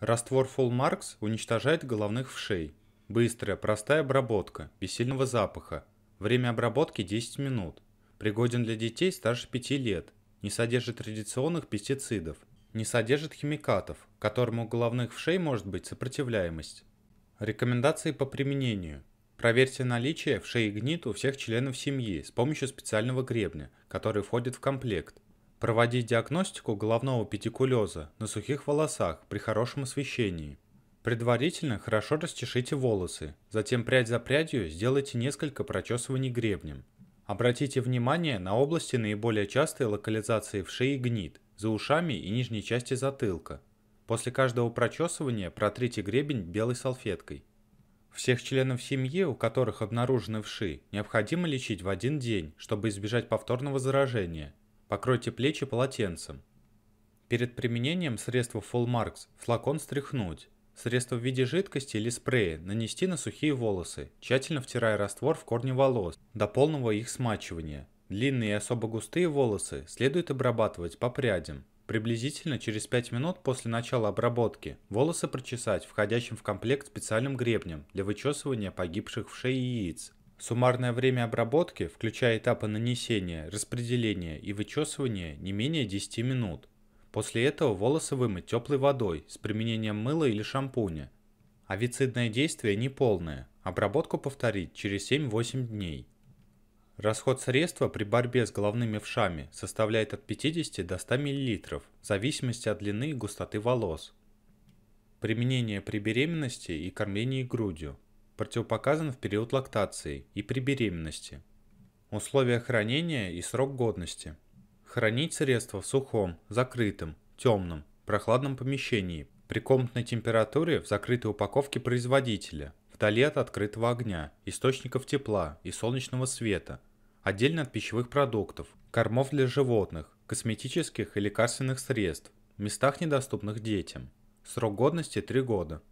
Раствор Full Marks уничтожает головных вшей. Быстрая, простая обработка, без сильного запаха. Время обработки 10 минут. Пригоден для детей старше 5 лет. Не содержит традиционных пестицидов. Не содержит химикатов, которым у головных вшей может быть сопротивляемость. Рекомендации по применению. Проверьте наличие вшей и гнит у всех членов семьи с помощью специального гребня, который входит в комплект – Проводить диагностику головного педикулеза на сухих волосах при хорошем освещении. Предварительно хорошо расчешите волосы, затем прядь за прядью сделайте несколько прочесываний гребнем. Обратите внимание на области наиболее частой локализации в шее гнид, за ушами и нижней части затылка. После каждого прочесывания протрите гребень белой салфеткой. Всех членов семьи, у которых обнаружены вши, необходимо лечить в один день, чтобы избежать повторного заражения Покройте плечи полотенцем. Перед применением средства Full Marks флакон стряхнуть. Средство в виде жидкости или спрея нанести на сухие волосы, тщательно втирая раствор в корни волос до полного их смачивания. Длинные и особо густые волосы следует обрабатывать по прядям. Приблизительно через 5 минут после начала обработки волосы прочесать входящим в комплект специальным гребнем для вычесывания погибших в шее яиц. Суммарное время обработки, включая этапы нанесения, распределения и вычесывания, не менее 10 минут. После этого волосы вымыть теплой водой с применением мыла или шампуня. Авицидное действие не полное. Обработку повторить через 7-8 дней. Расход средства при борьбе с головными вшами составляет от 50 до 100 мл, в зависимости от длины и густоты волос. Применение при беременности и кормлении грудью противопоказан в период лактации и при беременности. Условия хранения и срок годности. Хранить средства в сухом, закрытом, темном, прохладном помещении при комнатной температуре в закрытой упаковке производителя, вдали от открытого огня, источников тепла и солнечного света, отдельно от пищевых продуктов, кормов для животных, косметических и лекарственных средств, местах, недоступных детям. Срок годности 3 года.